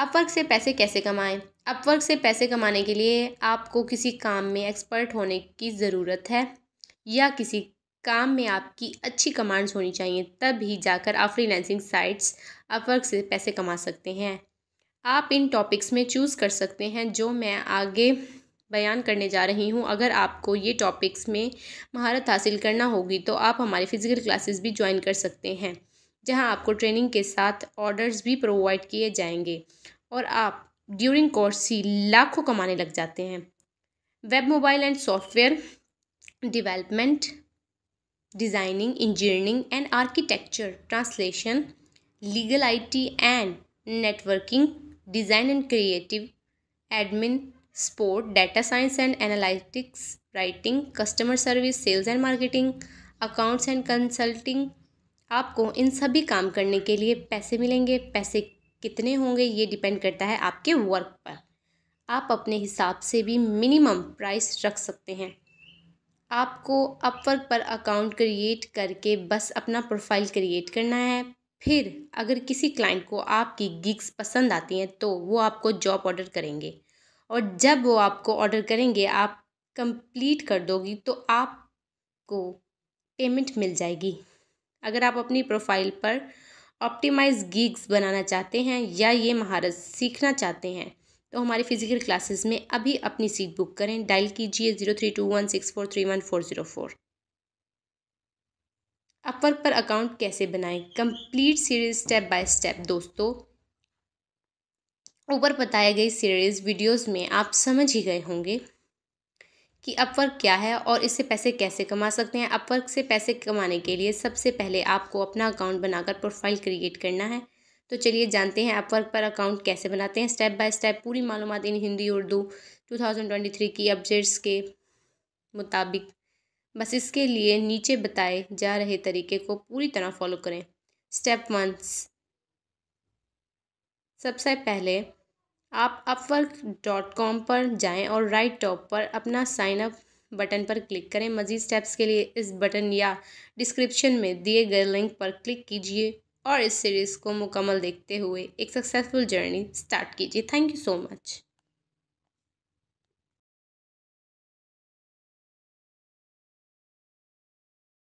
Upwork से पैसे कैसे कमाएं अपवर्क से पैसे कमाने के लिए आपको किसी काम में एक्सपर्ट होने की ज़रूरत है या किसी काम में आपकी अच्छी कमांड्स होनी चाहिए तभी जाकर आप फ्रीलैंसिंग साइट्स अपवर्क से पैसे कमा सकते हैं आप इन टॉपिक्स में चूज़ कर सकते हैं जो मैं आगे बयान करने जा रही हूँ अगर आपको ये टॉपिक्स में महारत हासिल करना होगी तो आप हमारे फिज़िकल क्लासेस भी ज्वाइन कर सकते हैं जहां आपको ट्रेनिंग के साथ ऑर्डर्स भी प्रोवाइड किए जाएंगे और आप ड्यूरिंग कोर्स ही लाखों कमाने लग जाते हैं web mobile and software development designing engineering and architecture translation legal IT and networking design and creative admin support data science and analytics writing customer service sales and marketing accounts and consulting आपको इन सभी काम करने के लिए पैसे मिलेंगे पैसे कितने होंगे ये डिपेंड करता है आपके वर्क पर आप अपने हिसाब से भी मिनिमम प्राइस रख सकते हैं आपको अपवर्क पर अकाउंट क्रिएट करके बस अपना प्रोफाइल क्रिएट करना है फिर अगर किसी क्लाइंट को आपकी गिग्स पसंद आती हैं तो वो आपको जॉब ऑर्डर करेंगे और जब वो आपको ऑर्डर करेंगे आप कंप्लीट कर दोगी तो आपको पेमेंट मिल जाएगी अगर आप अपनी प्रोफाइल पर ऑप्टिमाइज गीग्स बनाना चाहते हैं या ये महारत सीखना चाहते हैं तो हमारी फिजिकल क्लासेस में अभी अपनी सीट बुक करें डायल कीजिए zero three two one six four three one four zero four Upwork पर अकाउंट कैसे बनाएं complete series step by step दोस्तों ऊपर बताई गई सीरीज़ वीडियोस में आप समझ ही गए होंगे कि अपवर्क क्या है और इससे पैसे कैसे कमा सकते हैं अपवर्क से पैसे कमाने के लिए सबसे पहले आपको अपना अकाउंट बनाकर प्रोफाइल क्रिएट करना है तो चलिए जानते हैं अपवर्क पर अकाउंट कैसे बनाते हैं स्टेप बाय स्टेप पूरी मालूम इन हिंदी उर्दू 2023 की अपडेट्स के मुताबिक बस इसके लिए नीचे बताए जा रहे तरीके को पूरी तरह फॉलो करें स्टेप वन सबसे पहले आप अपवर्क डॉट कॉम पर जाएं और राइट टॉप पर अपना साइन अप बटन पर क्लिक करें मजीद स्टेप्स के लिए इस बटन या डिस्क्रिप्शन में दिए गए लिंक पर क्लिक कीजिए और इस सीरीज़ को मुकम्मल देखते हुए एक सक्सेसफुल जर्नी स्टार्ट कीजिए थैंक यू सो मच